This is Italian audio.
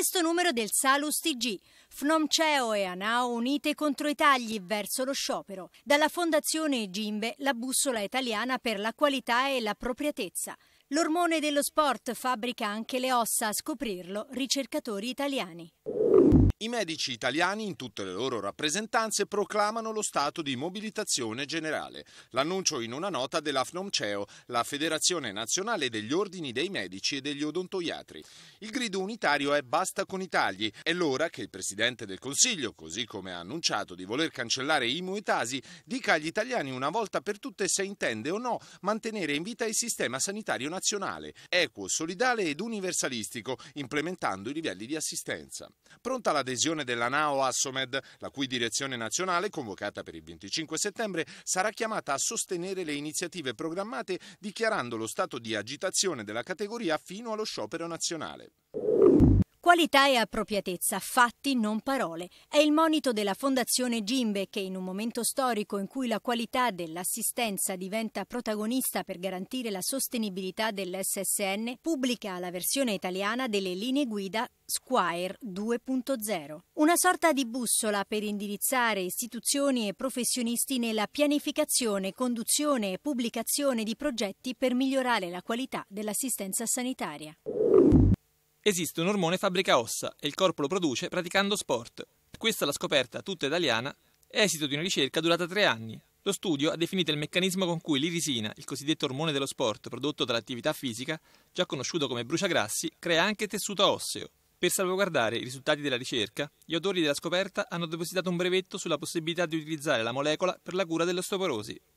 questo numero del Salus TG. FNOMCEO e ANAO unite contro i tagli verso lo sciopero. Dalla Fondazione Gimbe la bussola italiana per la qualità e l'appropriatezza. L'ormone dello sport fabbrica anche le ossa a scoprirlo ricercatori italiani. I medici italiani in tutte le loro rappresentanze proclamano lo stato di mobilitazione generale. L'annuncio in una nota dell'AFNOMCEO, la Federazione Nazionale degli Ordini dei Medici e degli Odontoiatri. Il grido unitario è basta con i tagli. È l'ora che il Presidente del Consiglio, così come ha annunciato di voler cancellare IMU e Tasi, dica agli italiani una volta per tutte se intende o no mantenere in vita il sistema sanitario nazionale, equo, solidale ed universalistico, implementando i livelli di assistenza. Pronto pronta l'adesione della NAO Assomed, la cui direzione nazionale, convocata per il 25 settembre, sarà chiamata a sostenere le iniziative programmate dichiarando lo stato di agitazione della categoria fino allo sciopero nazionale. Qualità e appropriatezza, fatti non parole. È il monito della Fondazione Gimbe che in un momento storico in cui la qualità dell'assistenza diventa protagonista per garantire la sostenibilità dell'SSN, pubblica la versione italiana delle linee guida Squire 2.0. Una sorta di bussola per indirizzare istituzioni e professionisti nella pianificazione, conduzione e pubblicazione di progetti per migliorare la qualità dell'assistenza sanitaria. Esiste un ormone fabbrica ossa e il corpo lo produce praticando sport. Questa è la scoperta tutta italiana, esito di una ricerca durata tre anni. Lo studio ha definito il meccanismo con cui l'irisina, il cosiddetto ormone dello sport prodotto dall'attività fisica, già conosciuto come bruciagrassi, crea anche tessuto osseo. Per salvaguardare i risultati della ricerca, gli autori della scoperta hanno depositato un brevetto sulla possibilità di utilizzare la molecola per la cura dell'osteoporosi.